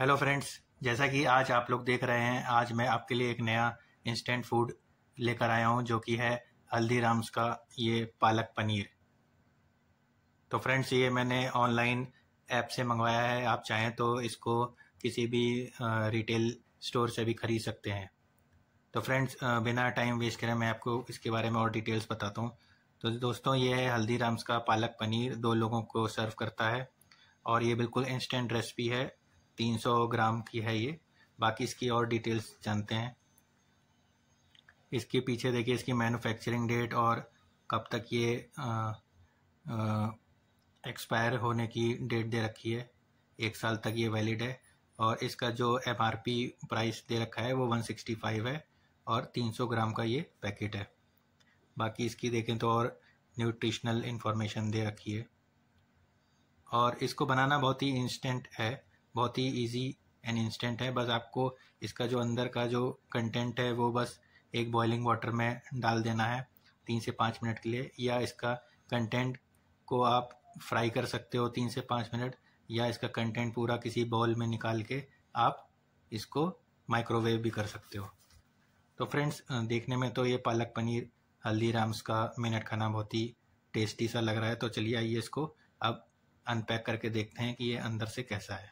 hello friends जैसा कि आज आप लोग देख रहे हैं आज मैं आपके लिए एक नया इंस्टेंट फूड लेकर आया हूं जो कि है हल्दीराम्स का ये पालक पनीर तो फ्रेंड्स ये मैंने ऑनलाइन ऐप से मंगवाया है आप चाहें तो इसको किसी भी रिटेल स्टोर से भी खरीद सकते हैं तो फ्रेंड्स बिना टाइम वेस्ट करें मैं आपको इसके बारे में और डिटेल्स बताता हूँ तो दोस्तों ये है हल्दीराम्स का पालक पनीर दो लोगों को सर्व करता है और ये बिल्कुल इंस्टेंट रेसिपी है 300 ग्राम की है ये बाकी इसकी और डिटेल्स जानते हैं इसके पीछे देखिए इसकी मैन्युफैक्चरिंग डेट और कब तक ये एक्सपायर होने की डेट दे रखी है एक साल तक ये वैलिड है और इसका जो एम प्राइस दे रखा है वो 165 है और 300 ग्राम का ये पैकेट है बाकी इसकी देखें तो और न्यूट्रिशनल इन्फॉर्मेशन दे रखी है और इसको बनाना बहुत ही इंस्टेंट है बहुत ही ईजी एंड इंस्टेंट है बस आपको इसका जो अंदर का जो कंटेंट है वो बस एक बॉइलिंग वाटर में डाल देना है तीन से पाँच मिनट के लिए या इसका कंटेंट को आप फ्राई कर सकते हो तीन से पाँच मिनट या इसका कंटेंट पूरा किसी बॉल में निकाल के आप इसको माइक्रोवेव भी कर सकते हो तो फ्रेंड्स देखने में तो ये पालक पनीर हल्दीराम्स का मिनट खाना बहुत ही टेस्टी सा लग रहा है तो चलिए आइए इसको अब अनपैक करके देखते हैं कि ये अंदर से कैसा है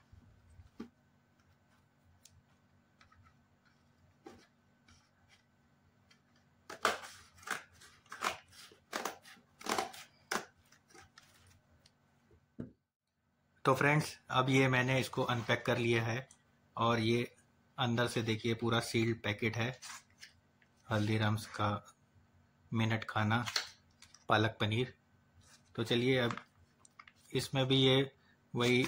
तो फ्रेंड्स अब ये मैंने इसको अनपैक कर लिया है और ये अंदर से देखिए पूरा सील्ड पैकेट है हल्दीराम्स का मिनट खाना पालक पनीर तो चलिए अब इसमें भी ये वही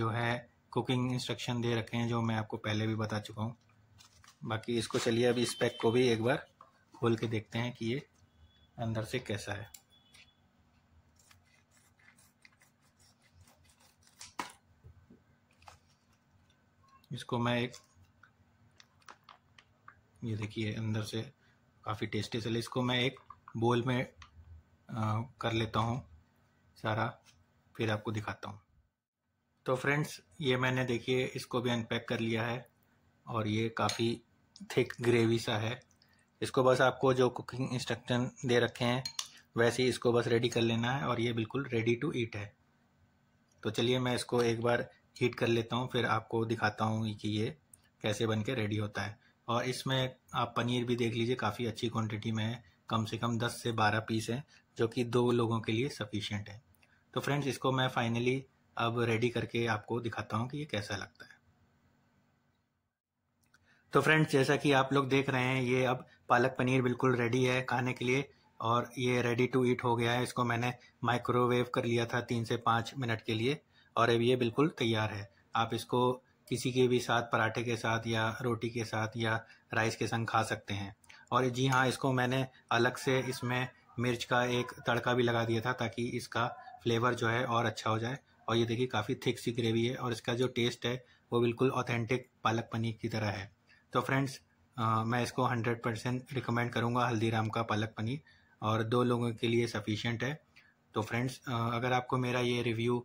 जो है कुकिंग इंस्ट्रक्शन दे रखे हैं जो मैं आपको पहले भी बता चुका हूँ बाकी इसको चलिए अब इस पैक को भी एक बार खोल के देखते हैं कि ये अंदर से कैसा है इसको मैं एक ये देखिए अंदर से काफ़ी टेस्टी चले इसको मैं एक बोल में आ, कर लेता हूँ सारा फिर आपको दिखाता हूँ तो फ्रेंड्स ये मैंने देखिए इसको भी अनपैक कर लिया है और ये काफ़ी थिक ग्रेवी सा है इसको बस आपको जो कुकिंग इंस्ट्रक्शन दे रखे हैं वैसे ही इसको बस रेडी कर लेना है और ये बिल्कुल रेडी टू ईट है तो चलिए मैं इसको एक बार हीट कर लेता हूँ फिर आपको दिखाता हूँ कि ये कैसे बन के रेडी होता है और इसमें आप पनीर भी देख लीजिए काफ़ी अच्छी क्वांटिटी में है कम से कम 10 से 12 पीस हैं जो कि दो लोगों के लिए सफिशेंट है तो फ्रेंड्स इसको मैं फाइनली अब रेडी करके आपको दिखाता हूँ कि ये कैसा लगता है तो फ्रेंड्स जैसा कि आप लोग देख रहे हैं ये अब पालक पनीर बिल्कुल रेडी है खाने के लिए और ये रेडी टू ईट हो गया है इसको मैंने माइक्रोवेव कर लिया था तीन से पाँच मिनट के लिए और अब ये बिल्कुल तैयार है आप इसको किसी के भी साथ पराठे के साथ या रोटी के साथ या राइस के संग खा सकते हैं और जी हाँ इसको मैंने अलग से इसमें मिर्च का एक तड़का भी लगा दिया था ताकि इसका फ्लेवर जो है और अच्छा हो जाए और ये देखिए काफ़ी थिक सी ग्रेवी है और इसका जो टेस्ट है वो बिल्कुल ऑथेंटिक पालक पनीर की तरह है तो फ्रेंड्स मैं इसको 100 परसेंट रिकमेंड करूँगा हल्दीराम का पालक पनीर और दो लोगों के लिए सफिशेंट है तो फ्रेंड्स अगर आपको मेरा ये रिव्यू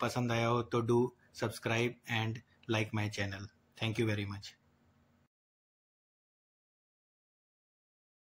पसंद आया हो तो do subscribe and like my channel thank you very much